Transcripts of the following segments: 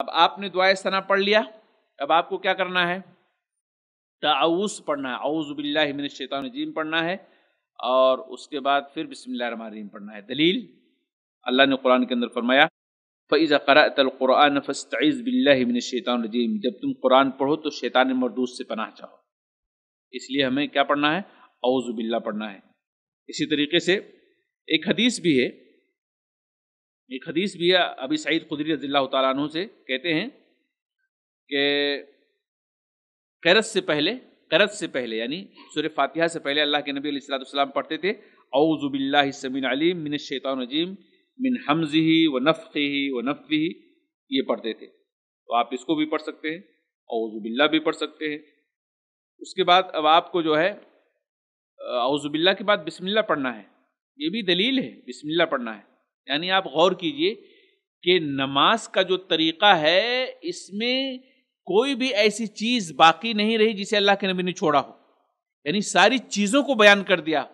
अब आपने दुआए सना पढ़ लिया अब आपको क्या करना है ताउस पढ़ना है आउज़ बिल्लामिन शैतान जीम पढ़ना है और उसके बाद फिर बिसमीम पढ़ना है दलील अल्लाह ने कुरान के अंदर फरमाया फ़ैज़ क़रातलक़ुरान फ़स्तज़ बिल्लिन शैतान रजीम जब तुम कुरान पढ़ो तो शैतान मरदूस से पनाह चाहो इसलिए हमें क्या पढ़ना है अवज़ुबिल्ला पढ़ना है इसी तरीके से एक हदीस भी है एक हदीस भी है अभी सईद खुदरी रजील्ला तु से कहते हैं कि करत से पहले करत से पहले यानी सूर्य फातिहा से पहले अल्लाह के नबी सलाम पढ़ते थे औज़ुबिल्लासमिन अलीम मिन शैतान रजीम मिन हमजी व नफ़ी व ही ये पढ़ते थे तो आप इसको भी पढ़ सकते हैं औज़ुबिल्ला भी पढ़ सकते हैं उसके बाद अब आपको जो है औज़ुबिल्ला के बाद बिसमिल्ला पढ़ना है ये भी दलील है बिसमिल्ला पढ़ना है यानी आप गौर कीजिए कि नमाज का जो तरीका है इसमें कोई भी ऐसी चीज बाकी नहीं रही जिसे अल्लाह के नबी ने छोड़ा हो यानी सारी चीजों को बयान कर दिया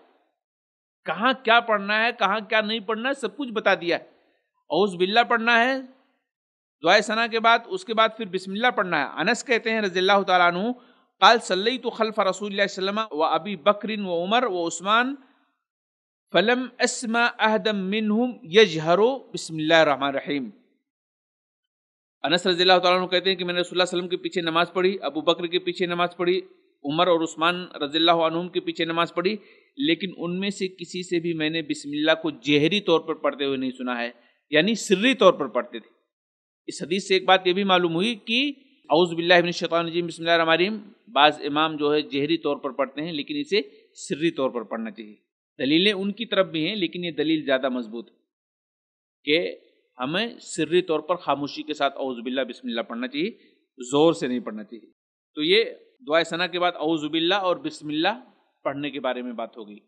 कहाँ क्या पढ़ना है कहाँ क्या नहीं पढ़ना है सब कुछ बता दिया है और उस बिल्ला पढ़ना है दुआ सना के बाद उसके बाद फिर बिस्मिल्ला पढ़ना है अनस कहते हैं रजील तु तो खलफ रसूल व अबी बकरिन व उमर व उस्मान फलम असमा अहदम मिनहुम यजहरो बसमीम अनस रजील्ला कहते हैं कि मैंने रसोल्ला वसलम के पीछे नमाज़ पढ़ी अबू बकर के पीछे नमाज़ पढ़ी उमर और उस्मान रजील्ला के पीछे नमाज़ पढ़ी लेकिन उनमें से किसी से भी मैंने बिस्मिल्लाह को जहरी तौर पर पढ़ते हुए नहीं सुना है यानी सिर्री तौर पर पढ़ते थे इस हदीस से एक बात यह भी मालूम हुई कि अउज़बिल्लाबिन शैतानजीम बसमिल्लाम बाज़ इमाम जो है जहरी तौर पर पढ़ते हैं लेकिन इसे सिर्री तौर पर पढ़ना चाहिए दलीलें उनकी तरफ भी हैं लेकिन ये दलील ज़्यादा मजबूत है कि हमें सिर्री तौर पर खामोशी के साथ अवज़ुबिल्ला बिस्मिल्ला पढ़ना चाहिए ज़ोर से नहीं पढ़ना चाहिए तो ये दुआ सना के बाद अवज़ुबिल्ला और बिस्मिल्ला पढ़ने के बारे में बात हो गई